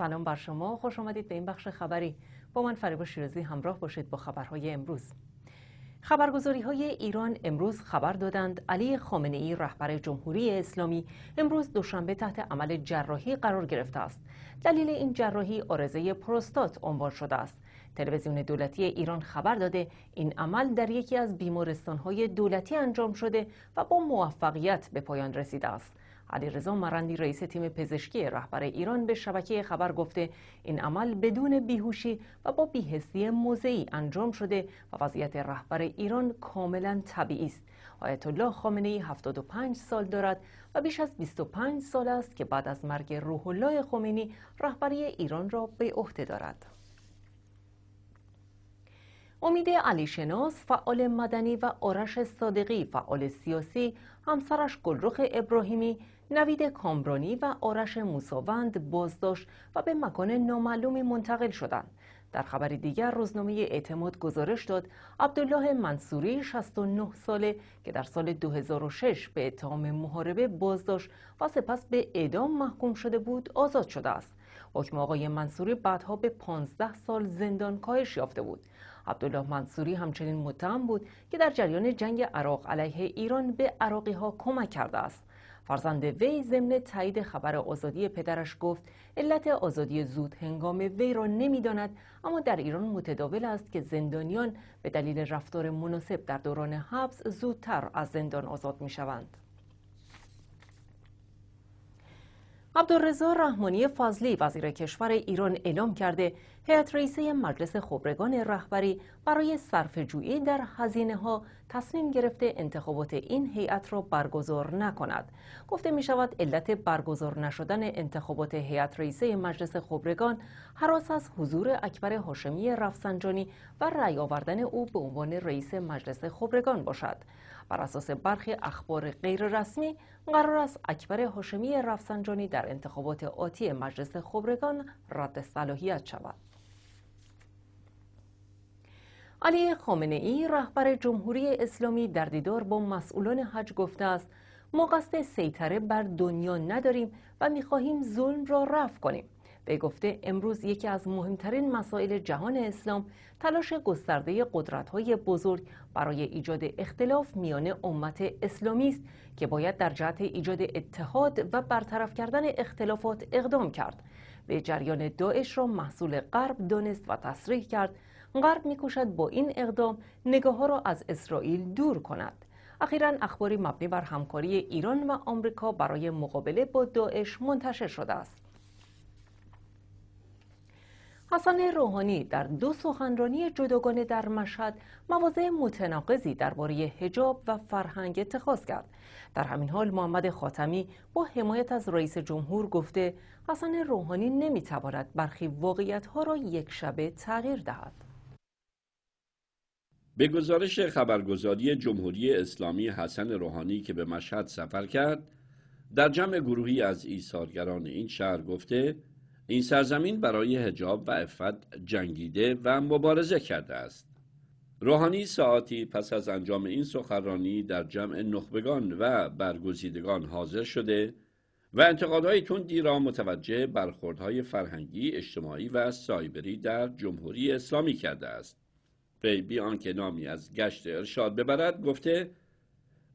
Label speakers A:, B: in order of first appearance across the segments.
A: سلام بر شما خوش آمدید به این بخش خبری با من فریبا شیرازی همراه باشید با خبرهای امروز خبرگزاری های ایران امروز خبر دادند علی خامنه ای رهبر جمهوری اسلامی امروز دوشنبه تحت عمل جراحی قرار گرفته است دلیل این جراحی آرزه پروستات عنوان شده است تلویزیون دولتی ایران خبر داده این عمل در یکی از بیمارستان های دولتی انجام شده و با موفقیت به پایان رسیده است علیرضا مرندی رئیس تیم پزشکی رهبر ایران به شبکه خبر گفته این عمل بدون بیهوشی و با بیهستی موضعی انجام شده و وضعیت رهبر ایران کاملا طبیعی است آیت الله خامنه ای 75 سال دارد و بیش از 25 سال است که بعد از مرگ روح الله خمینی رهبری ایران را به عهده دارد امید علی شناس فعال مدنی و آرش صادقی فعال سیاسی همسرش گلرخ ابراهیمی نوید کامرانی و آرش موساوند بازداشت و به مکان نامعلومی منتقل شدند. در خبر دیگر روزنامه اعتماد گزارش داد عبدالله منصوری 69 ساله که در سال 2006 به اتهام محاربه بازداشت و سپس به اعدام محکوم شده بود آزاد شده است حکم آقای منصوری بعدها به 15 سال زندان کاهش یافته بود عبدالله منصوری همچنین متهم بود که در جریان جنگ عراق علیه ایران به عراقی ها کمک کرده است فرزند وی ضمن تایید خبر آزادی پدرش گفت علت آزادی زود هنگام وی را نمیداند اما در ایران متداول است که زندانیان به دلیل رفتار مناسب در دوران حبس زودتر از زندان آزاد می شوند. عبدالرزا رحمانی فضلی وزیر کشور ایران اعلام کرده هیئت رئیسه مجلس خبرگان رهبری برای جویی در هزینه ها تصمیم گرفته انتخابات این هیئت را برگزار نکند گفته می شود علت برگزار نشدن انتخابات هیئت رئیسه مجلس خبرگان حراس از حضور اکبر هاشمی رفسنجانی و رأی آوردن او به عنوان رئیس مجلس خبرگان باشد بر اساس برخی اخبار غیررسمی قرار است اکبر هاشمی رفسنجانی در انتخابات آتی مجلس خبرگان رد صلاحیت شود علی خامنه ای رهبر جمهوری اسلامی در دیدار با مسئولان حج گفته است ما قصد سیطره بر دنیا نداریم و میخواهیم ظلم را رفع کنیم به گفته امروز یکی از مهمترین مسائل جهان اسلام تلاش گسترده های بزرگ برای ایجاد اختلاف میان امت اسلامی است که باید در جهت ایجاد اتحاد و برطرف کردن اختلافات اقدام کرد. به جریان داعش را محصول غرب دانست و تصریح کرد غرب میکوشد با این اقدام نگاه ها را از اسرائیل دور کند اخیرا اخباری مبنی بر همکاری ایران و آمریکا برای مقابله با داعش منتشر شده است حسن روحانی در دو سخنرانی جداگانه در مشهد مواضع متناقضی درباره حجاب و فرهنگ اتخاذ کرد در همین حال محمد خاتمی با حمایت از رئیس جمهور گفته حسن روحانی نمیتواند برخی واقعیت ها را یک شبه تغییر دهد
B: به گزارش خبرگزاری جمهوری اسلامی حسن روحانی که به مشهد سفر کرد در جمع گروهی از ایثارگران این شهر گفته این سرزمین برای حجاب و افت جنگیده و مبارزه کرده است روحانی ساعتی پس از انجام این سخنرانی در جمع نخبگان و برگزیدگان حاضر شده و انتقادهای تندی را متوجه برخوردهای فرهنگی، اجتماعی و سایبری در جمهوری اسلامی کرده است. وی بی آنکه نامی از گشت ارشاد ببرد گفته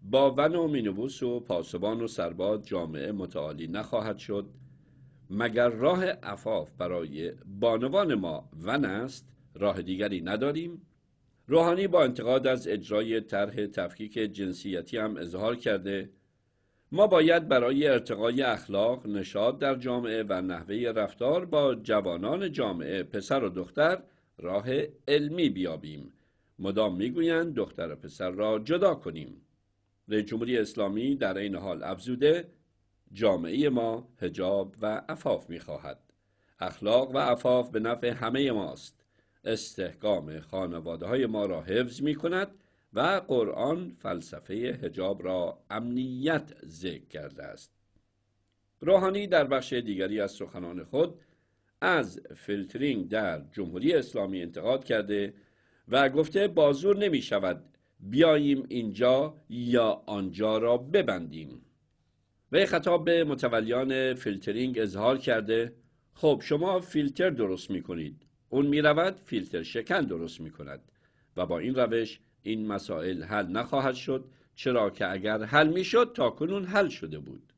B: با ون و مینووس و پاسبان و سرباد جامعه متعالی نخواهد شد مگر راه عفاف برای بانوان ما ون است راه دیگری نداریم روحانی با انتقاد از اجرای طرح تفکیک جنسیتی هم اظهار کرده ما باید برای ارتقای اخلاق نشاد در جامعه و نحوه رفتار با جوانان جامعه پسر و دختر راه علمی بیابیم مدام میگویند دختر و پسر را جدا کنیم رئیس جمهوری اسلامی در این حال افزوده جامعه ما هجاب و عفاف میخواهد اخلاق و عفاف به نفع همه ماست استحکام خانواده های ما را حفظ می کند و قرآن فلسفه هجاب را امنیت ذکر کرده است روحانی در بخش دیگری از سخنان خود از فیلترینگ در جمهوری اسلامی انتقاد کرده و گفته بازور نمی شود بیاییم اینجا یا آنجا را ببندیم وی خطاب به متولیان فیلترینگ اظهار کرده خب شما فیلتر درست می کنید اون می رود فیلتر شکن درست می کند و با این روش این مسائل حل نخواهد شد چرا که اگر حل می شد تا کنون حل شده بود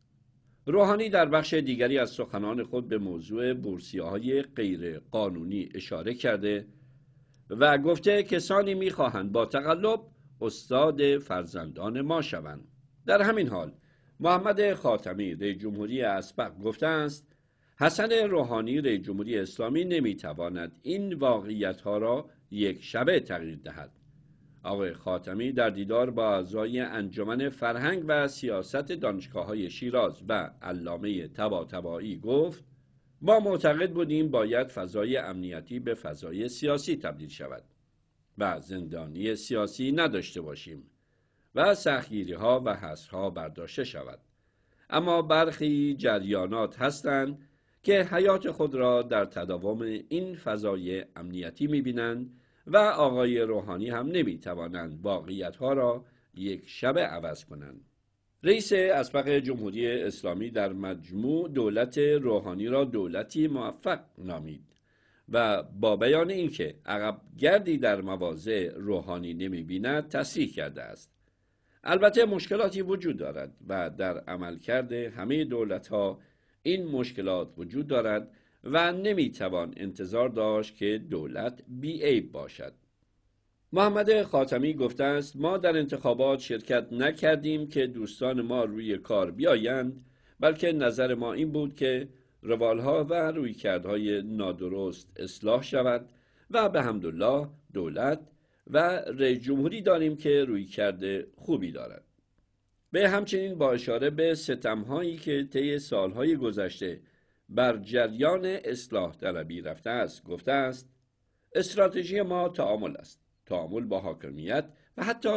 B: روحانی در بخش دیگری از سخنان خود به موضوع بورسیه های غیر قانونی اشاره کرده و گفته کسانی میخواهند با تقلب استاد فرزندان ما شوند در همین حال محمد خاتمی رئیس جمهوری اسبق گفته است حسن روحانی رئیس جمهوری اسلامی نمیتواند این واقعیت ها را یک شبه تغییر دهد آقای خاتمی در دیدار با اعضای انجمن فرهنگ و سیاست دانشگاه های شیراز و علامه تبا تبایی گفت ما معتقد بودیم باید فضای امنیتی به فضای سیاسی تبدیل شود و زندانی سیاسی نداشته باشیم و سخیری ها و حسرها برداشته شود اما برخی جریانات هستند که حیات خود را در تداوم این فضای امنیتی می‌بینند. و آقای روحانی هم نمی توانند ها را یک شبه عوض کنند. رئیس اسبق جمهوری اسلامی در مجموع دولت روحانی را دولتی موفق نامید و با بیان اینکه عقب گردی در مواضع روحانی نمی بیند تصریح کرده است. البته مشکلاتی وجود دارد و در عملکرد همه دولت ها این مشکلات وجود دارد و نمیتوان انتظار داشت که دولت بیعیب باشد. محمد خاتمی گفته است ما در انتخابات شرکت نکردیم که دوستان ما روی کار بیایند بلکه نظر ما این بود که روالها و رویکردهای نادرست اصلاح شود و به حمدالله دولت و رئیس جمهوری داریم که روی کرده خوبی دارد. به همچنین با اشاره به ستمهایی که طی سالهای گذشته بر جریان اصلاح طلبی رفته است گفته است استراتژی ما تعامل است تعامل با حاکمیت و حتی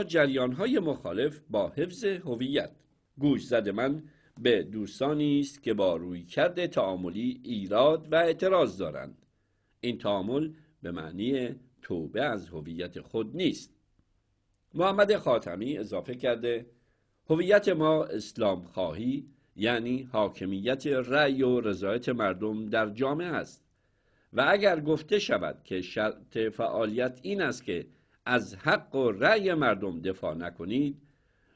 B: های مخالف با حفظ هویت گوش زد من به دوستانی است که با رویکرد تعاملی ایراد و اعتراض دارند این تعامل به معنی توبه از هویت خود نیست محمد خاتمی اضافه کرده هویت ما اسلام خواهی یعنی حاکمیت رأی و رضایت مردم در جامعه است و اگر گفته شود که شرط فعالیت این است که از حق و رأی مردم دفاع نکنید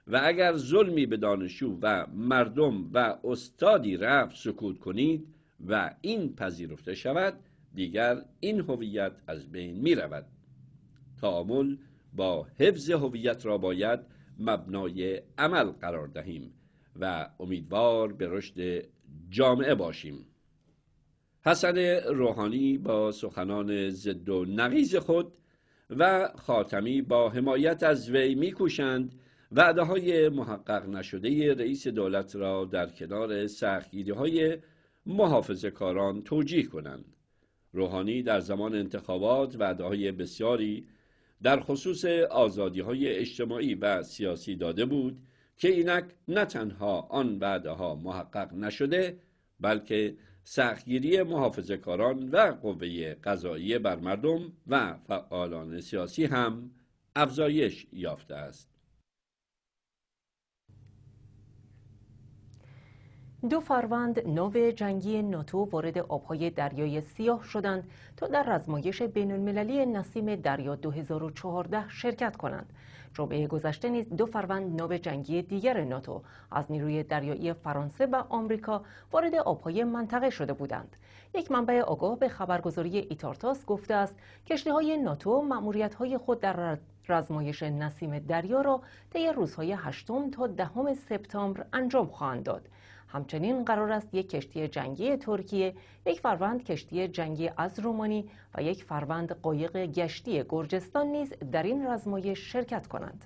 B: و اگر ظلمی به دانشجو و مردم و استادی رفت سکوت کنید و این پذیرفته شود دیگر این هویت از بین می رود تعامل با حفظ هویت را باید مبنای عمل قرار دهیم و امیدوار به رشد جامعه باشیم حسن روحانی با سخنان ضد و نقیز خود و خاتمی با حمایت از وی میکوشند وعده های محقق نشده رئیس دولت را در کنار سخیری های محافظ کاران توجیه کنند. روحانی در زمان انتخابات وعده های بسیاری در خصوص آزادی های اجتماعی و سیاسی داده بود که اینک نه تنها آن بعدها محقق نشده بلکه سختگیری محافظه کاران و قوه قضایی بر مردم و فعالان سیاسی هم افزایش یافته است.
A: دو فروند ناو جنگی ناتو وارد آبهای دریای سیاه شدند تا در رزمایش بین المللی نسیم دریا 2014 شرکت کنند. جمعه گذشته نیز دو فروند ناو جنگی دیگر ناتو از نیروی دریایی فرانسه و آمریکا وارد آبهای منطقه شده بودند. یک منبع آگاه به خبرگزاری ایتارتاس گفته است های ناتو های خود در رزمایش نسیم دریا را طی روزهای هشتم تا دهم سپتامبر انجام خواهند داد. همچنین قرار است یک کشتی جنگی ترکیه، یک فروند کشتی جنگی از رومانی و یک فروند قایق گشتی گرجستان نیز در این رزمایش شرکت کنند.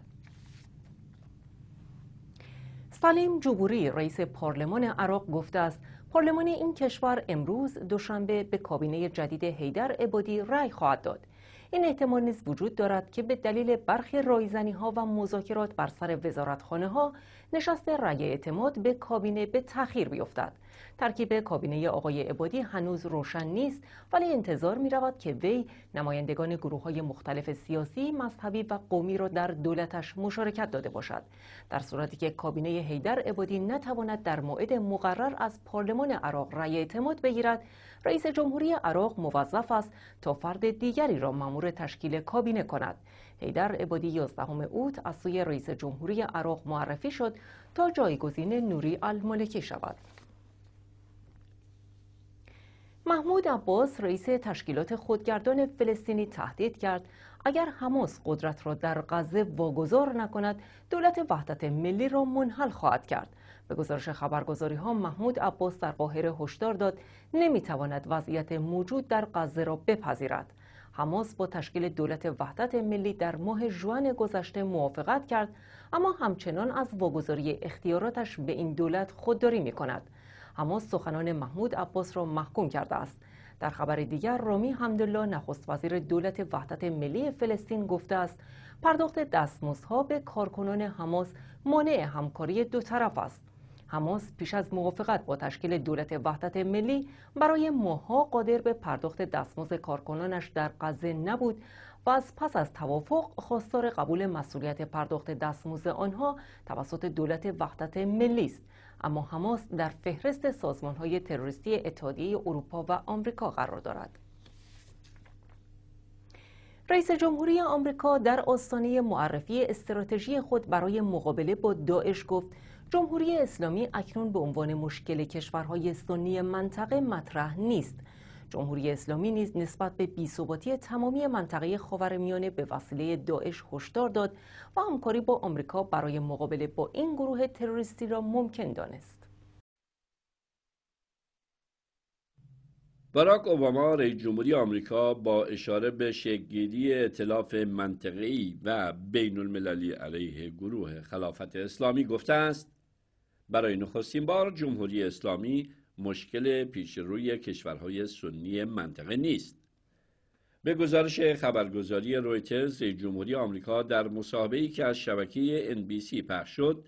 A: سالیم جبوری رئیس پارلمان عراق گفته است پارلمان این کشور امروز دوشنبه به کابینه جدید هیدر عبادی رأی خواهد داد این احتمال نیز وجود دارد که به دلیل برخی رایزنی ها و مذاکرات بر سر وزارتخانه ها نشست رأی اعتماد به کابینه به تأخیر بیفتد ترکیب کابینه آقای عبادی هنوز روشن نیست ولی انتظار می رود که وی نمایندگان گروه های مختلف سیاسی، مذهبی و قومی را در دولتش مشارکت داده باشد در صورتی که کابینه هیدر عبادی نتواند در موعد مقرر از پارلمان عراق رأی اعتماد بگیرد رئیس جمهوری عراق موظف است تا فرد دیگری را مأمور تشکیل کابینه کند هیدر عبادی یازدهم اوت از سوی رئیس جمهوری عراق معرفی شد تا جایگزین نوری المالکی شود محمود عباس رئیس تشکیلات خودگردان فلسطینی تهدید کرد اگر حماس قدرت را در غزه واگذار نکند دولت وحدت ملی را منحل خواهد کرد به گزارش خبرگزاری ها محمود عباس در قاهره هشدار داد نمیتواند وضعیت موجود در غزه را بپذیرد حماس با تشکیل دولت وحدت ملی در ماه جوان گذشته موافقت کرد اما همچنان از واگذاری اختیاراتش به این دولت خودداری می کند. حماس سخنان محمود عباس را محکوم کرده است. در خبر دیگر رامی حمدالله نخست وزیر دولت وحدت ملی فلسطین گفته است پرداخت دستمزدها به کارکنان حماس مانع همکاری دو طرف است. حماس پیش از موافقت با تشکیل دولت وحدت ملی برای ماها قادر به پرداخت دستمزد کارکنانش در غزه نبود و از پس از توافق خواستار قبول مسئولیت پرداخت دستمزد آنها توسط دولت وحدت ملی است اما حماس در فهرست سازمانهای تروریستی اتحادیه اروپا و آمریکا قرار دارد رئیس جمهوری آمریکا در آستانه معرفی استراتژی خود برای مقابله با داعش گفت جمهوری اسلامی اکنون به عنوان مشکل کشورهای سنی منطقه مطرح نیست جمهوری اسلامی نیز نسبت به بیثباتی تمامی منطقه خاورمیانه به وسیله داعش هشدار داد و همکاری با آمریکا برای مقابله با این گروه تروریستی را ممکن دانست
B: باراک اوباما رئیس جمهوری آمریکا با اشاره به شکلگیری اطلاف منطقی و بین المللی علیه گروه خلافت اسلامی گفته است برای نخستین بار جمهوری اسلامی مشکل پیش روی کشورهای سنی منطقه نیست. به گزارش خبرگزاری رویترز جمهوری آمریکا در مصاحبه‌ای که از شبکه NBC پخش شد،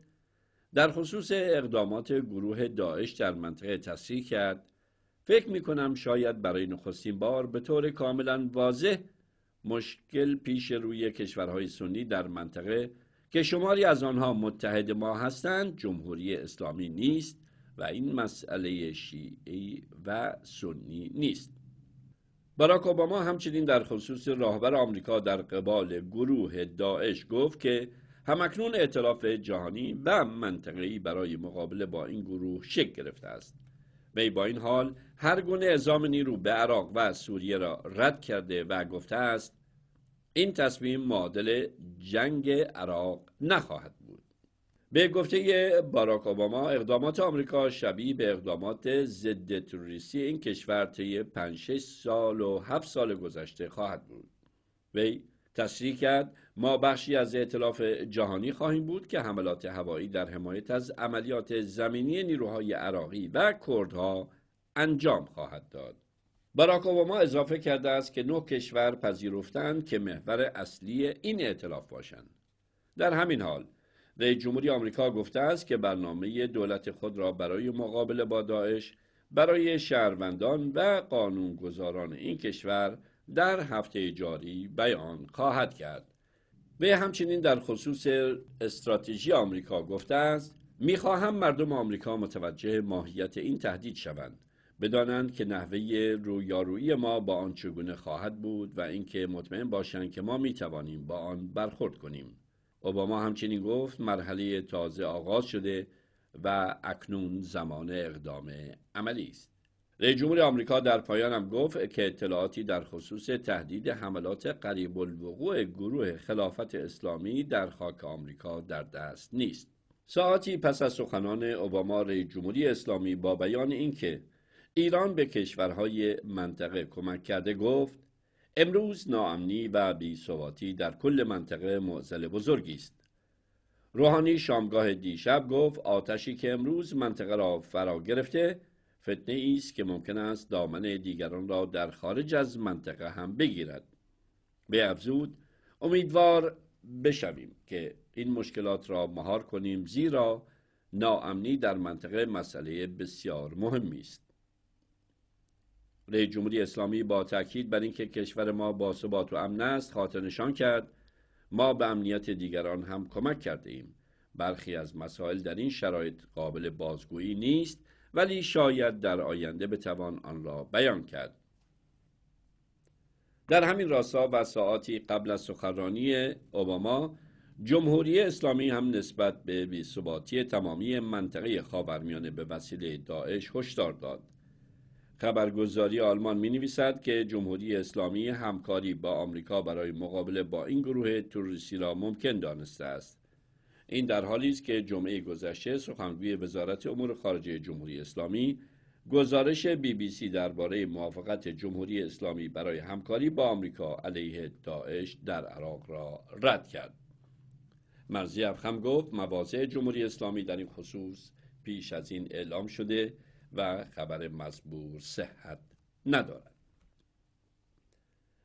B: در خصوص اقدامات گروه داعش در منطقه تصریح کرد فکر می کنم شاید برای نخستین بار به طور کاملا واضح مشکل پیش روی کشورهای سنی در منطقه که شماری از آنها متحد ما هستند جمهوری اسلامی نیست و این مسئله شیعی و سنی نیست باراک اوباما همچنین در خصوص راهبر آمریکا در قبال گروه داعش گفت که همکنون اعتلاف جهانی و منطقه‌ای برای مقابله با این گروه شکل گرفته است وی با این حال هر گونه اعزام نیرو به عراق و سوریه را رد کرده و گفته است این تصمیم معادل جنگ عراق نخواهد بود به گفته باراک اوباما اقدامات آمریکا شبیه به اقدامات ضد تروریستی این کشور طی 5 سال و 7 سال گذشته خواهد بود وی تصریح کرد ما بخشی از اعتلاف جهانی خواهیم بود که حملات هوایی در حمایت از عملیات زمینی نیروهای عراقی و کردها انجام خواهد داد باراک اوباما اضافه کرده است که نه کشور پذیرفتند که محور اصلی این اعتلاف باشند در همین حال رئیس جمهوری آمریکا گفته است که برنامه دولت خود را برای مقابله با داعش برای شهروندان و قانونگذاران این کشور در هفته جاری بیان خواهد کرد وی همچنین در خصوص استراتژی آمریکا گفته است میخواهم مردم آمریکا متوجه ماهیت این تهدید شوند بدانند که نحوه رویارویی ما با آن چگونه خواهد بود و اینکه مطمئن باشند که ما می توانیم با آن برخورد کنیم اوباما همچنین گفت مرحله تازه آغاز شده و اکنون زمان اقدام عملی است رئیس جمهور آمریکا در پایان هم گفت که اطلاعاتی در خصوص تهدید حملات قریب الوقوع گروه خلافت اسلامی در خاک آمریکا در دست نیست ساعتی پس از سخنان اوباما رئیس جمهوری اسلامی با بیان اینکه ایران به کشورهای منطقه کمک کرده گفت امروز ناامنی و بیثباتی در کل منطقه معضل بزرگی است روحانی شامگاه دیشب گفت آتشی که امروز منطقه را فرا گرفته فتنه ای است که ممکن است دامن دیگران را در خارج از منطقه هم بگیرد به افزود امیدوار بشویم که این مشکلات را مهار کنیم زیرا ناامنی در منطقه مسئله بسیار مهمی است رئیس جمهوری اسلامی با تاکید بر اینکه کشور ما با ثبات و امن است خاطر نشان کرد ما به امنیت دیگران هم کمک کرده ایم برخی از مسائل در این شرایط قابل بازگویی نیست ولی شاید در آینده بتوان آن را بیان کرد در همین راستا و ساعاتی قبل از سخنرانی اوباما جمهوری اسلامی هم نسبت به بیثباتی تمامی منطقه خاورمیانه به وسیله داعش هشدار داد خبرگزاری آلمان می نویسد که جمهوری اسلامی همکاری با آمریکا برای مقابله با این گروه تروریستی را ممکن دانسته است. این در حالی است که جمعه گذشته سخنگوی وزارت امور خارجه جمهوری اسلامی گزارش بی بی سی درباره موافقت جمهوری اسلامی برای همکاری با آمریکا علیه داعش در عراق را رد کرد. مرزی افخم گفت مواضع جمهوری اسلامی در این خصوص پیش از این اعلام شده و خبر مزبور صحت ندارد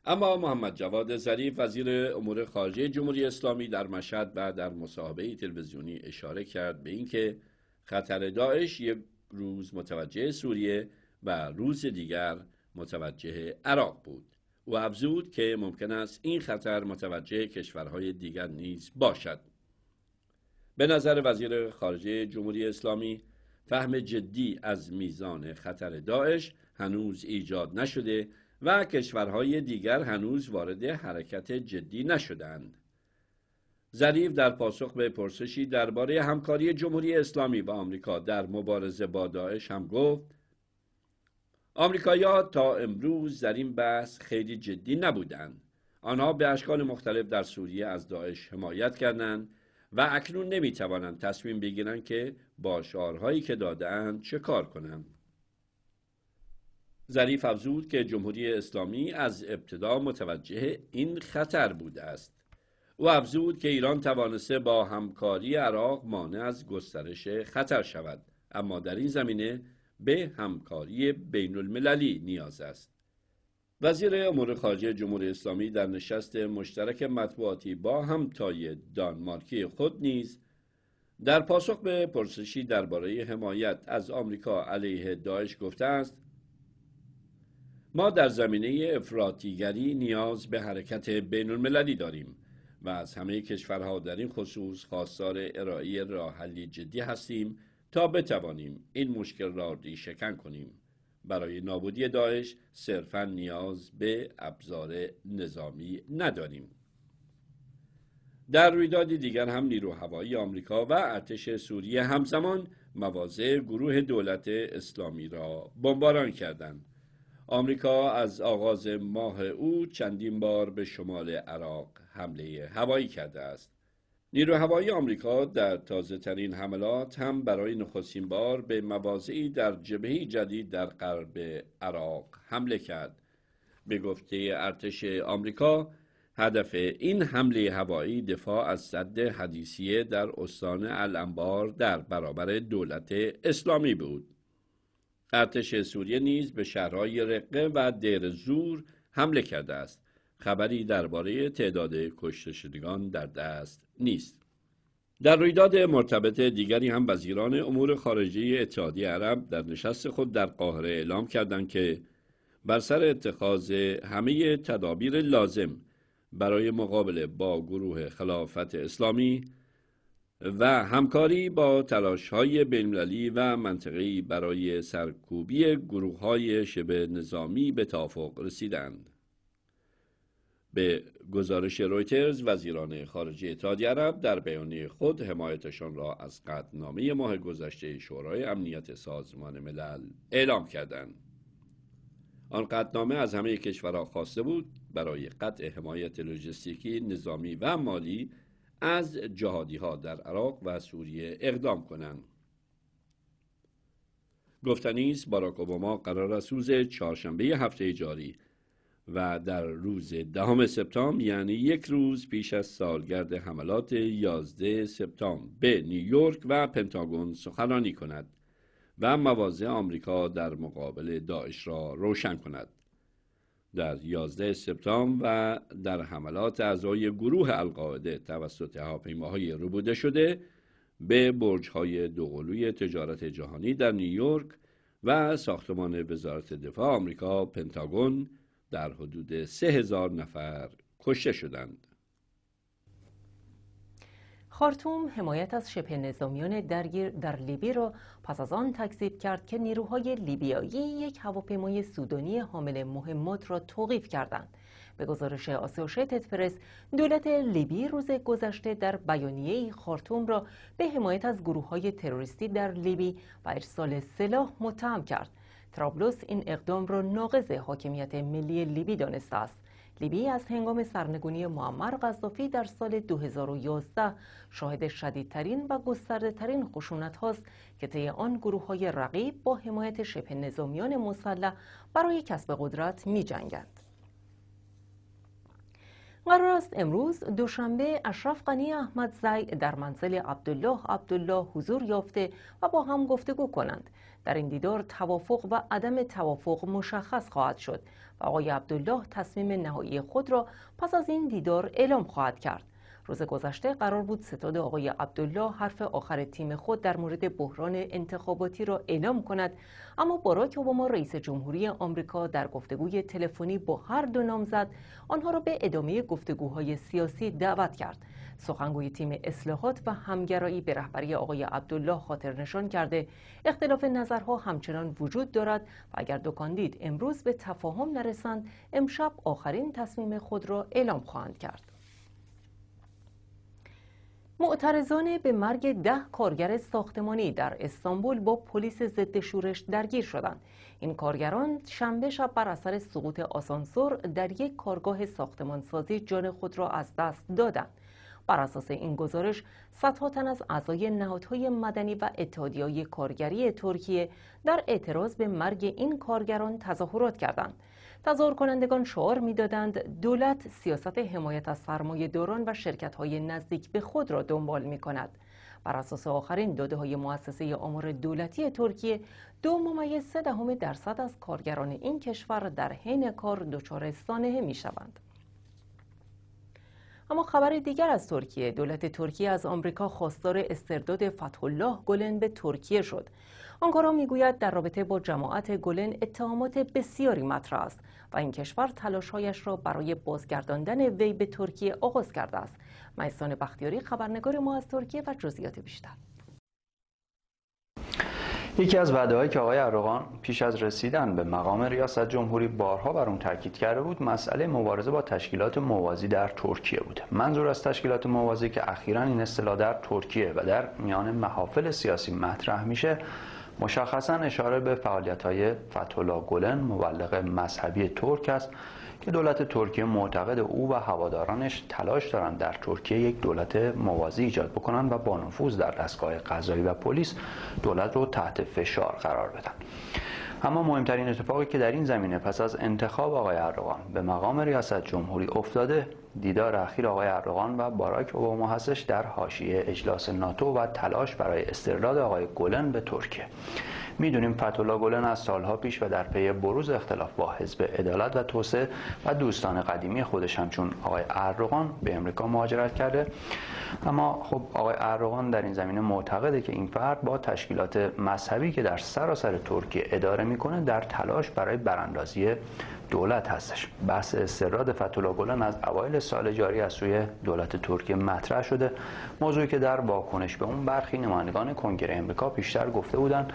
B: اما محمد جواد ظریف وزیر امور خارجه جمهوری اسلامی در مشهد و در مصاحبه تلویزیونی اشاره کرد به اینکه خطر داعش یک روز متوجه سوریه و روز دیگر متوجه عراق بود و افزود که ممکن است این خطر متوجه کشورهای دیگر نیز باشد به نظر وزیر خارجه جمهوری اسلامی فهم جدی از میزان خطر داعش هنوز ایجاد نشده و کشورهای دیگر هنوز وارد حرکت جدی نشدند. ظریف در پاسخ به پرسشی درباره همکاری جمهوری اسلامی با آمریکا در مبارزه با داعش هم گفت آمریکایی‌ها تا امروز در این بحث خیلی جدی نبودند. آنها به اشکال مختلف در سوریه از داعش حمایت کردند و اکنون نمی توانند تصمیم بگیرند که با شعارهایی که دادهاند چه کار کنند. ظریف افزود که جمهوری اسلامی از ابتدا متوجه این خطر بوده است. او افزود که ایران توانسته با همکاری عراق مانع از گسترش خطر شود اما در این زمینه به همکاری بین المللی نیاز است وزیر امور خارجه جمهوری اسلامی در نشست مشترک مطبوعاتی با همتای دانمارکی خود نیز در پاسخ به پرسشی درباره حمایت از آمریکا علیه داعش گفته است ما در زمینه افراطیگری نیاز به حرکت بین المللی داریم و از همه کشورها در این خصوص خواستار ارائه راحلی جدی هستیم تا بتوانیم این مشکل را ریشکن کنیم برای نابودی داعش صرفا نیاز به ابزار نظامی نداریم در رویدادی دیگر هم نیرو هوایی آمریکا و ارتش سوریه همزمان مواضع گروه دولت اسلامی را بمباران کردند آمریکا از آغاز ماه او چندین بار به شمال عراق حمله هوایی کرده است نیروی هوایی آمریکا در تازه ترین حملات هم برای نخستین بار به مواضعی در جبهه جدید در غرب عراق حمله کرد به گفته ارتش آمریکا هدف این حمله هوایی دفاع از صد حدیثیه در استان الانبار در برابر دولت اسلامی بود ارتش سوریه نیز به شهرهای رقه و دیر زور حمله کرده است خبری درباره تعداد کشته شدگان در دست نیست. در رویداد مرتبط دیگری هم وزیران امور خارجه اتحادیه عرب در نشست خود در قاهره اعلام کردند که بر سر اتخاذ همه تدابیر لازم برای مقابله با گروه خلافت اسلامی و همکاری با تلاش های بینالمللی و منطقی برای سرکوبی گروه های شبه نظامی به توافق رسیدند. به گزارش رویترز وزیران خارجه اتحادیه عرب در بیانیه خود حمایتشان را از قدنامه ماه گذشته شورای امنیت سازمان ملل اعلام کردند آن قدنامه از همه کشورها خواسته بود برای قطع حمایت لوجستیکی نظامی و مالی از جهادی ها در عراق و سوریه اقدام کنند گفتنی است باراک اوباما قرار است روز چهارشنبه هفته جاری و در روز دهم سپتامبر یعنی یک روز پیش از سالگرد حملات 11 سپتامبر به نیویورک و پنتاگون سخنرانی کند و مواضع آمریکا در مقابل داعش را روشن کند در 11 سپتامبر و در حملات اعضای گروه القاعده توسط هواپیماهای ربوده شده به برج‌های دوقلوی تجارت جهانی در نیویورک و ساختمان وزارت دفاع آمریکا پنتاگون در حدود سه هزار نفر کشته شدند
A: خارتوم حمایت از شبه نظامیان درگیر در لیبی را پس از آن تکذیب کرد که نیروهای لیبیایی یک هواپیمای سودانی حامل مهمات را توقیف کردند. به گزارش آسوشیتد پرس دولت لیبی روز گذشته در بیانیه‌ای خارتوم را به حمایت از گروههای تروریستی در لیبی و ارسال سلاح متهم کرد. ترابلوس این اقدام را ناقض حاکمیت ملی لیبی دانسته است لیبی از هنگام سرنگونی معمر قذافی در سال 2011 شاهد شدیدترین و گستردهترین خشونت هاست که طی آن گروه های رقیب با حمایت شبه نظامیان مسلح برای کسب قدرت می قرار است امروز دوشنبه اشرف غنی احمد زی در منزل عبدالله عبدالله حضور یافته و با هم گفتگو کنند در این دیدار توافق و عدم توافق مشخص خواهد شد و آقای عبدالله تصمیم نهایی خود را پس از این دیدار اعلام خواهد کرد روز گذشته قرار بود ستاد آقای عبدالله حرف آخر تیم خود در مورد بحران انتخاباتی را اعلام کند اما باراک اوباما رئیس جمهوری آمریکا در گفتگوی تلفنی با هر دو نامزد آنها را به ادامه گفتگوهای سیاسی دعوت کرد سخنگوی تیم اصلاحات و همگرایی به رهبری آقای عبدالله خاطر نشان کرده اختلاف نظرها همچنان وجود دارد و اگر دو کاندید امروز به تفاهم نرسند امشب آخرین تصمیم خود را اعلام خواهند کرد معترضان به مرگ ده کارگر ساختمانی در استانبول با پلیس ضد شورش درگیر شدند. این کارگران شنبه شب بر اثر سقوط آسانسور در یک کارگاه ساختمانسازی جان خود را از دست دادند. بر اساس این گزارش صدها تن از اعضای نهادهای مدنی و اتحادیه‌های کارگری ترکیه در اعتراض به مرگ این کارگران تظاهرات کردند. تظاهر کنندگان شعار میدادند دولت سیاست حمایت از سرمایه دوران و شرکت های نزدیک به خود را دنبال می کند. بر اساس آخرین داده های مؤسسه آمار دولتی ترکیه دو ممیز سه درصد از کارگران این کشور در حین کار دچار سانحه می شوند. اما خبر دیگر از ترکیه دولت ترکیه از آمریکا خواستار استرداد فتح الله گلن به ترکیه شد آنکارا میگوید در رابطه با جماعت گلن اتهامات بسیاری مطرح است و این کشور تلاشهایش را برای بازگرداندن وی به ترکیه آغاز کرده است میسان بختیاری خبرنگار ما از ترکیه و جزئیات بیشتر
C: یکی از وعدههایی که آقای اروغان پیش از رسیدن به مقام ریاست جمهوری بارها بر اون تاکید کرده بود مسئله مبارزه با تشکیلات موازی در ترکیه بود منظور از تشکیلات موازی که اخیرا این اصطلاح در ترکیه و در میان محافل سیاسی مطرح میشه مشخصا اشاره به فعالیت های فتولا گلن مبلغ مذهبی ترک است که دولت ترکیه معتقد او و هوادارانش تلاش دارند در ترکیه یک دولت موازی ایجاد بکنند و با نفوذ در دستگاه قضایی و پلیس دولت رو تحت فشار قرار بدن اما مهمترین اتفاقی که در این زمینه پس از انتخاب آقای اردوغان به مقام ریاست جمهوری افتاده دیدار اخیر آقای اردوغان و باراک اوباما هستش در حاشیه اجلاس ناتو و تلاش برای استرداد آقای گلن به ترکیه میدونیم فتولا گلن از سالها پیش و در پی بروز اختلاف با حزب عدالت و توسعه و دوستان قدیمی خودش همچون آقای اردوغان به امریکا مهاجرت کرده اما خب آقای اردوغان در این زمینه معتقده که این فرد با تشکیلات مذهبی که در سراسر ترکیه اداره میکنه در تلاش برای براندازی دولت هستش بحث استراد فتولا گلن از اوایل سال جاری از سوی دولت ترکیه مطرح شده موضوعی که در واکنش به اون برخی نمایندگان کنگره امریکا بیشتر گفته بودن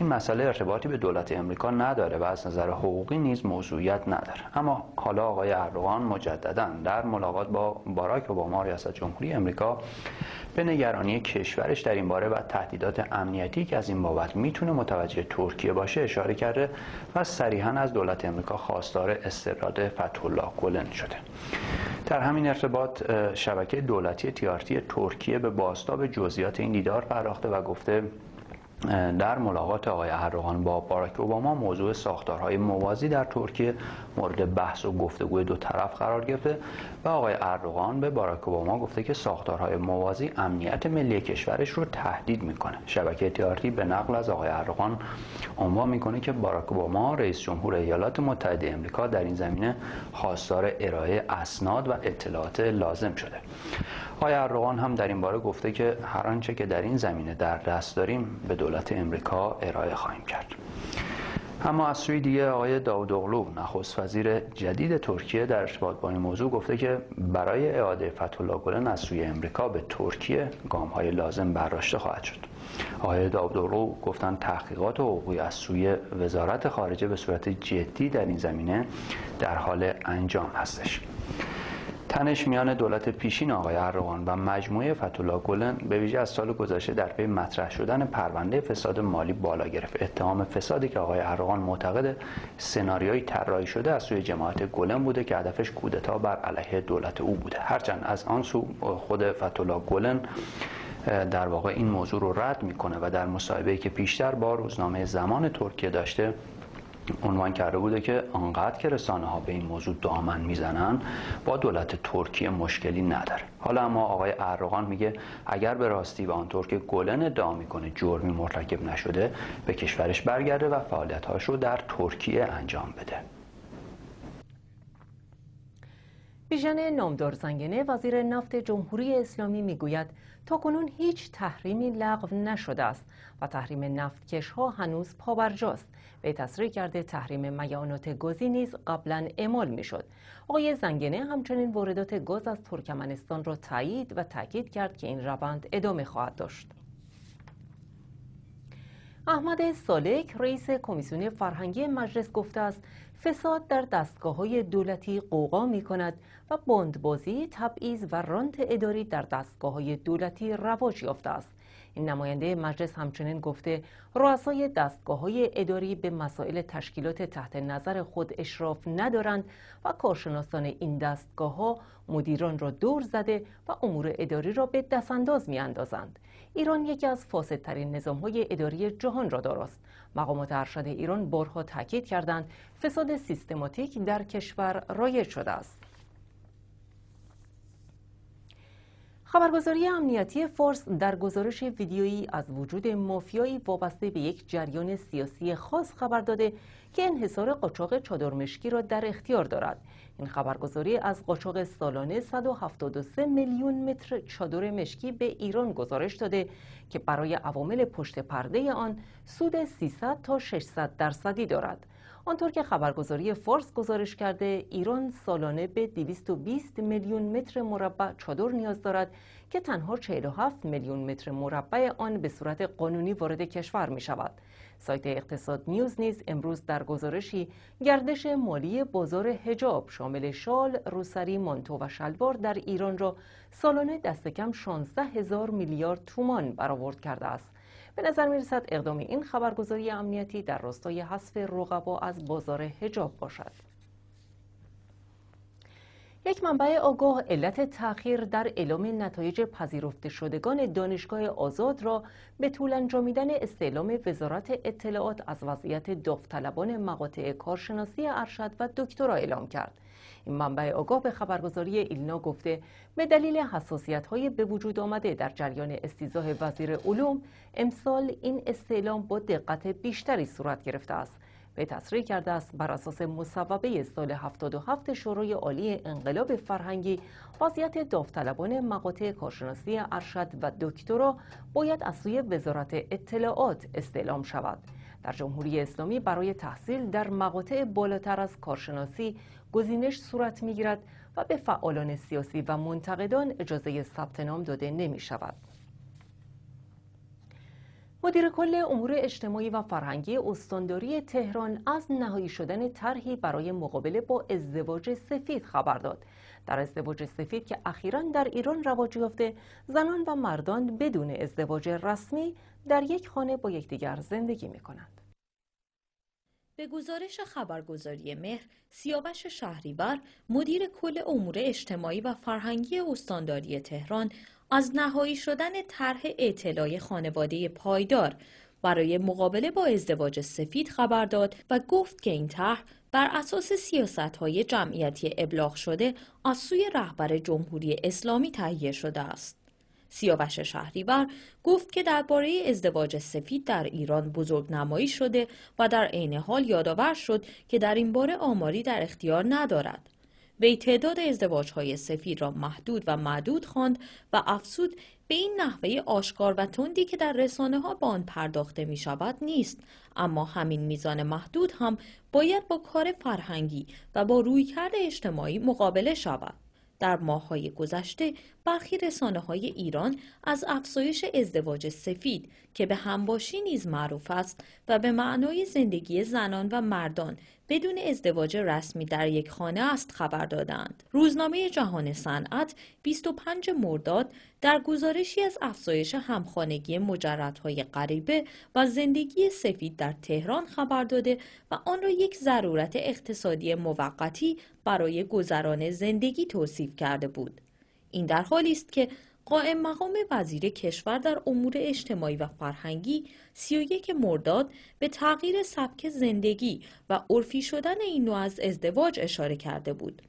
C: این مسئله ارتباطی به دولت امریکا نداره و از نظر حقوقی نیز موضوعیت نداره اما حالا آقای اردوغان مجددا در ملاقات با باراک اوباما ریاست جمهوری امریکا به نگرانی کشورش در این باره و تهدیدات امنیتی که از این بابت میتونه متوجه ترکیه باشه اشاره کرده و صریحا از دولت امریکا خواست خواستار فتح الله گلن شده در همین ارتباط شبکه دولتی تیارتی ترکیه به باستاب جزئیات این دیدار پرداخته و گفته در ملاقات آقای اردوغان با باراک اوباما موضوع ساختارهای موازی در ترکیه مورد بحث و گفتگوی دو طرف قرار گرفته و آقای اردوغان به باراک اوباما گفته که ساختارهای موازی امنیت ملی کشورش رو تهدید میکنه شبکه تیارتی به نقل از آقای اردوغان عنوان میکنه که باراک اوباما رئیس جمهور ایالات متحده امریکا در این زمینه خواستار ارائه اسناد و اطلاعات لازم شده آقای اردوغان هم در این باره گفته که هر آنچه که در این زمینه در دست داریم به دولت امریکا ارائه خواهیم کرد اما از سوی دیگه آقای داود اغلو نخست وزیر جدید ترکیه در ارتباط با این موضوع گفته که برای اعاده فتحالله گلن از سوی امریکا به ترکیه گام های لازم برداشته خواهد شد آقای داود اغلو گفتن تحقیقات حقوقی از سوی وزارت خارجه به صورت جدی در این زمینه در حال انجام هستش تنش میان دولت پیشین آقای اردوغان و مجموعه فتولا گلن به ویژه از سال گذشته در پی مطرح شدن پرونده فساد مالی بالا گرفت اتهام فسادی که آقای اردوغان معتقد سناریوی طراحی شده از سوی جماعت گلن بوده که هدفش کودتا بر علیه دولت او بوده هرچند از آن سو خود فتولا گلن در واقع این موضوع رو رد میکنه و در مصاحبه‌ای که پیشتر با روزنامه زمان ترکیه داشته عنوان کرده بوده که آنقدر که رسانه ها به این موضوع دامن میزنن با دولت ترکیه مشکلی نداره حالا اما آقای اردوغان میگه اگر به راستی و آنطور که گلن ادعا میکنه جرمی مرتکب نشده به کشورش برگرده و هاش رو در ترکیه انجام بده
A: بیژن نامدار زنگنه وزیر نفت جمهوری اسلامی میگوید تا کنون هیچ تحریمی لغو نشده است و تحریم نفتکش ها هنوز پابرجاست به تصریح کرده تحریم میانات گازی نیز قبلا اعمال میشد آقای زنگنه همچنین واردات گاز از ترکمنستان را تایید و تاکید کرد که این روند ادامه خواهد داشت احمد سالک رئیس کمیسیون فرهنگی مجلس گفته است فساد در دستگاه های دولتی قوقا می کند و بندبازی، تبعیض و رانت اداری در دستگاه های دولتی رواج یافته است. این نماینده مجلس همچنین گفته رؤسای دستگاه های اداری به مسائل تشکیلات تحت نظر خود اشراف ندارند و کارشناسان این دستگاه ها مدیران را دور زده و امور اداری را به دستانداز می اندازند. ایران یکی از فاسدترین نظام های اداری جهان را داراست. مقامات ارشد ایران بارها تاکید کردند فساد سیستماتیک در کشور رایج شده است. خبرگزاری امنیتی فارس در گزارش ویدیویی از وجود مافیایی وابسته به یک جریان سیاسی خاص خبر داده که انحصار قاچاق چادرمشکی را در اختیار دارد این خبرگزاری از قاچاق سالانه 173 میلیون متر چادر مشکی به ایران گزارش داده که برای عوامل پشت پرده آن سود 300 تا 600 درصدی دارد آنطور که خبرگزاری فارس گزارش کرده ایران سالانه به 220 میلیون متر مربع چادر نیاز دارد که تنها 47 میلیون متر مربع آن به صورت قانونی وارد کشور می شود. سایت اقتصاد نیوز نیز امروز در گزارشی گردش مالی بازار هجاب شامل شال، روسری، مانتو و شلوار در ایران را سالانه دست کم 16 هزار میلیارد تومان برآورد کرده است. به نظر می رسد اقدام این خبرگزاری امنیتی در راستای حذف رقبا از بازار حجاب باشد یک منبع آگاه علت تاخیر در اعلام نتایج پذیرفته شدگان دانشگاه آزاد را به طول انجامیدن استعلام وزارت اطلاعات از وضعیت داوطلبان مقاطع کارشناسی ارشد و دکترا اعلام کرد این منبع آگاه به خبرگزاری ایلنا گفته به دلیل حساسیت های به وجود آمده در جریان استیزاه وزیر علوم امسال این استعلام با دقت بیشتری صورت گرفته است به تصریح کرده است بر اساس مصوبه سال 77 شورای عالی انقلاب فرهنگی وضعیت داوطلبان مقاطع کارشناسی ارشد و دکترا باید از سوی وزارت اطلاعات استعلام شود در جمهوری اسلامی برای تحصیل در مقاطع بالاتر از کارشناسی گزینش صورت میگیرد و به فعالان سیاسی و منتقدان اجازه ثبت نام داده نمی شود. مدیر کل امور اجتماعی و فرهنگی استانداری تهران از نهایی شدن طرحی برای مقابله با ازدواج سفید خبر داد. در ازدواج سفید که اخیرا در ایران رواج یافته، زنان و مردان بدون ازدواج رسمی در یک خانه با یکدیگر زندگی می کنند.
D: به گزارش خبرگزاری مهر، سیاوش شهریور، مدیر کل امور اجتماعی و فرهنگی استانداری تهران، از نهایی شدن طرح اطلاع خانواده پایدار برای مقابله با ازدواج سفید خبر داد و گفت که این طرح بر اساس سیاست های جمعیتی ابلاغ شده از سوی رهبر جمهوری اسلامی تهیه شده است. سیاوش شهریور گفت که درباره ازدواج سفید در ایران بزرگ نمایی شده و در عین حال یادآور شد که در این باره آماری در اختیار ندارد. وی تعداد ازدواج سفید را محدود و معدود خواند و افسود به این نحوه آشکار و تندی که در رسانه ها با آن پرداخته می شود نیست اما همین میزان محدود هم باید با کار فرهنگی و با رویکرد اجتماعی مقابله شود در ماههای گذشته برخی رسانه های ایران از افزایش ازدواج سفید که به همباشی نیز معروف است و به معنای زندگی زنان و مردان بدون ازدواج رسمی در یک خانه است خبر دادند. روزنامه جهان صنعت 25 مرداد در گزارشی از افزایش همخانگی مجردهای غریبه و زندگی سفید در تهران خبر داده و آن را یک ضرورت اقتصادی موقتی برای گذران زندگی توصیف کرده بود. این در حالی است که قائم مقام وزیر کشور در امور اجتماعی و فرهنگی 31 مرداد به تغییر سبک زندگی و عرفی شدن این نوع از ازدواج اشاره کرده بود.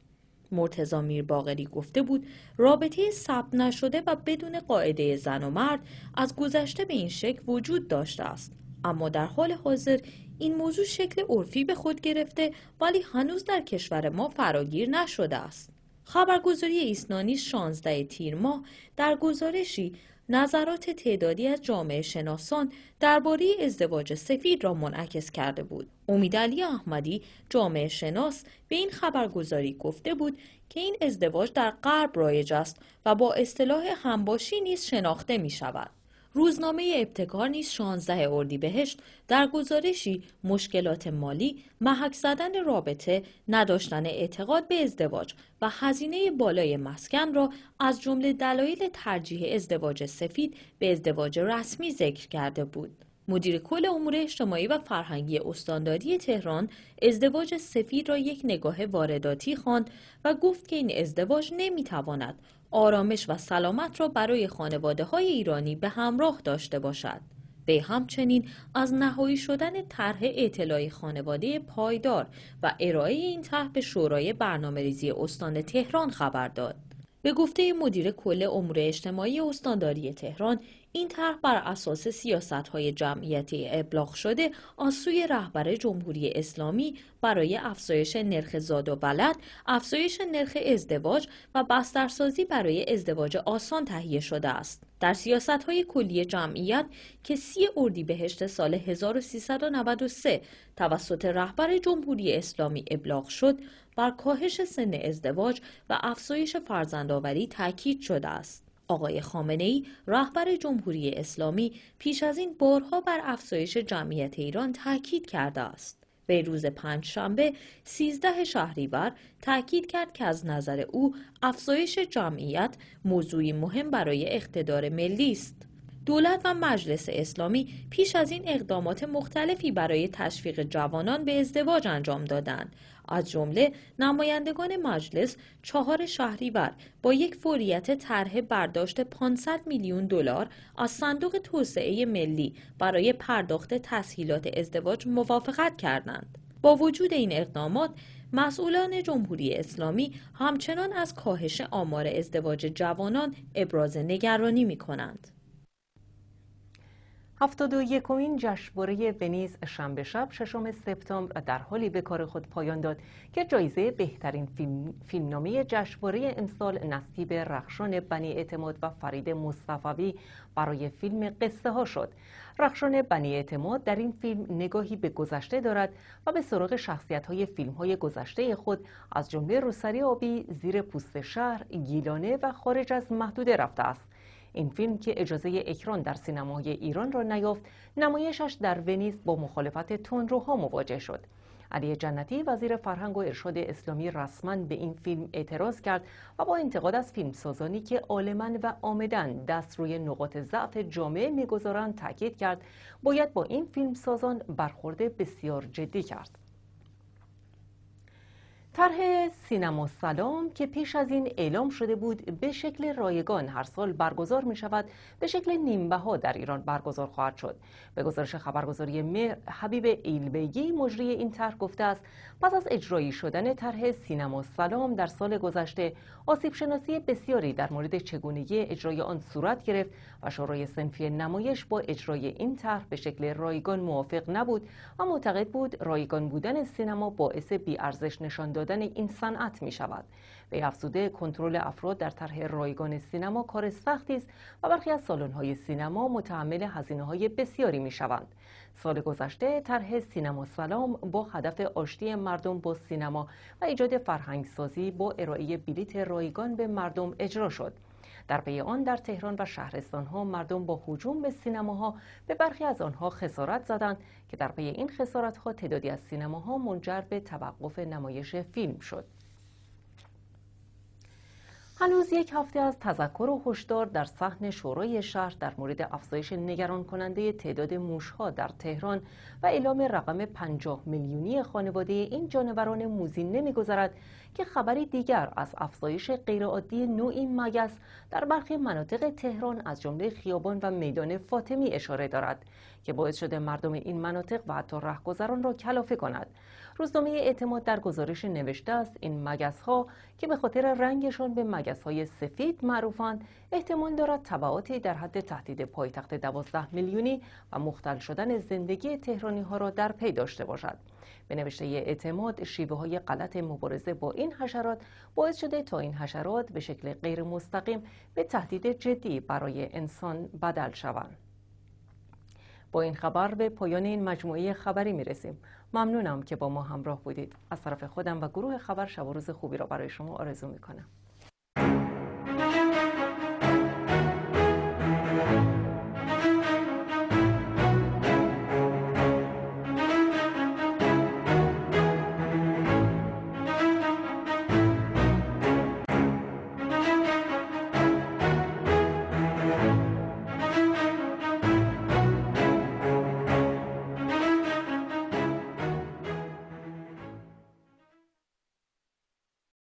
D: مرتزا میر باغری گفته بود رابطه ثبت نشده و بدون قاعده زن و مرد از گذشته به این شکل وجود داشته است. اما در حال حاضر این موضوع شکل عرفی به خود گرفته ولی هنوز در کشور ما فراگیر نشده است. خبرگزاری ایسنانی 16 تیر ماه در گزارشی نظرات تعدادی از جامعه شناسان درباره ازدواج سفید را منعکس کرده بود. امید علی احمدی جامعه شناس به این خبرگزاری گفته بود که این ازدواج در غرب رایج است و با اصطلاح همباشی نیز شناخته می شود. روزنامه ابتکار نیز 16 اردیبهشت در گزارشی مشکلات مالی، محک زدن رابطه، نداشتن اعتقاد به ازدواج و هزینه بالای مسکن را از جمله دلایل ترجیح ازدواج سفید به ازدواج رسمی ذکر کرده بود. مدیر کل امور اجتماعی و فرهنگی استانداری تهران ازدواج سفید را یک نگاه وارداتی خواند و گفت که این ازدواج نمیتواند آرامش و سلامت را برای خانواده های ایرانی به همراه داشته باشد. به همچنین از نهایی شدن طرح اطلاعی خانواده پایدار و ارائه این طرح به شورای برنامه استان تهران خبر داد. به گفته مدیر کل امور اجتماعی استانداری تهران این طرح بر اساس سیاست های جمعیتی ابلاغ شده آسوی رهبر جمهوری اسلامی برای افزایش نرخ زاد و ولد، افزایش نرخ ازدواج و بسترسازی برای ازدواج آسان تهیه شده است. در سیاست های کلی جمعیت که سی اردی بهشت سال 1393 توسط رهبر جمهوری اسلامی ابلاغ شد، بر کاهش سن ازدواج و افزایش فرزندآوری تاکید شده است. آقای خامنه ای رهبر جمهوری اسلامی پیش از این بارها بر افزایش جمعیت ایران تاکید کرده است. وی روز پنج شنبه 13 شهریور تاکید کرد که از نظر او افزایش جمعیت موضوعی مهم برای اقتدار ملی است. دولت و مجلس اسلامی پیش از این اقدامات مختلفی برای تشویق جوانان به ازدواج انجام دادند از جمله نمایندگان مجلس چهار شهریور با یک فوریت طرح برداشت 500 میلیون دلار از صندوق توسعه ملی برای پرداخت تسهیلات ازدواج موافقت کردند. با وجود این اقدامات مسئولان جمهوری اسلامی همچنان از کاهش آمار ازدواج جوانان ابراز نگرانی می کنند.
A: هفتاد و یکمین جشنواره ونیز شنبه شب ششم سپتامبر در حالی به کار خود پایان داد که جایزه بهترین فیلم، فیلمنامه جشنواره امسال نصیب رخشان بنی اعتماد و فرید مصطفی برای فیلم قصه ها شد رخشان بنی اعتماد در این فیلم نگاهی به گذشته دارد و به سراغ شخصیت های فیلم های گذشته خود از جمله روسری آبی زیر پوست شهر گیلانه و خارج از محدوده رفته است این فیلم که اجازه اکران در سینمای ایران را نیافت نمایشش در ونیز با مخالفت تندروها مواجه شد علی جنتی وزیر فرهنگ و ارشاد اسلامی رسما به این فیلم اعتراض کرد و با انتقاد از فیلمسازانی که عالما و آمدن دست روی نقاط ضعف جامعه میگذارند تاکید کرد باید با این فیلمسازان برخورد بسیار جدی کرد طرح سینما سلام که پیش از این اعلام شده بود به شکل رایگان هر سال برگزار می شود به شکل ها در ایران برگزار خواهد شد به گزارش خبرگزاری مهر حبیب ایلبیگی مجری این طرح گفته است پس از اجرایی شدن طرح سینما سلام در سال گذشته آسیب شناسی بسیاری در مورد چگونگی اجرای آن صورت گرفت و شورای سنفی نمایش با اجرای این طرح به شکل رایگان موافق نبود و معتقد بود رایگان بودن سینما باعث ارزش نشان دادن این صنعت می شود به افزوده کنترل افراد در طرح رایگان سینما کار سختی است و برخی از های سینما متحمل هزینه های بسیاری می شوند سال گذشته طرح سینما سلام با هدف آشتی مردم با سینما و ایجاد فرهنگسازی با ارائه بلیت رایگان به مردم اجرا شد در پی آن در تهران و شهرستان ها مردم با هجوم به سینماها به برخی از آنها خسارت زدند که در پی این خسارتها تعدادی از سینماها منجر به توقف نمایش فیلم شد هنوز یک هفته از تذکر و هشدار در صحن شورای شهر در مورد افزایش نگران کننده تعداد موشها در تهران و اعلام رقم 50 میلیونی خانواده این جانوران موزی نمیگذرد که خبری دیگر از افزایش غیرعادی نوعی این مگس در برخی مناطق تهران از جمله خیابان و میدان فاطمی اشاره دارد که باعث شده مردم این مناطق و حتی رهگذران را کلافه کند روزنامه اعتماد در گزارش نوشته است این مگس ها که به خاطر رنگشان به مگس های سفید معروفند احتمال دارد تبعاتی در حد تهدید پایتخت 12 میلیونی و مختل شدن زندگی تهرانی ها را در پی داشته باشد به نوشته اعتماد شیوه های غلط مبارزه با این حشرات باعث شده تا این حشرات به شکل غیر مستقیم به تهدید جدی برای انسان بدل شوند. با این خبر به پایان این مجموعه خبری می رسیم. ممنونم که با ما همراه بودید. از طرف خودم و گروه خبر شب و روز خوبی را برای شما آرزو می کنم.